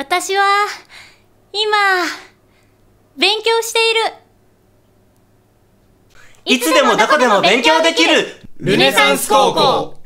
私は、今、勉強している。いつでもどこでも勉強できるルネサンス高校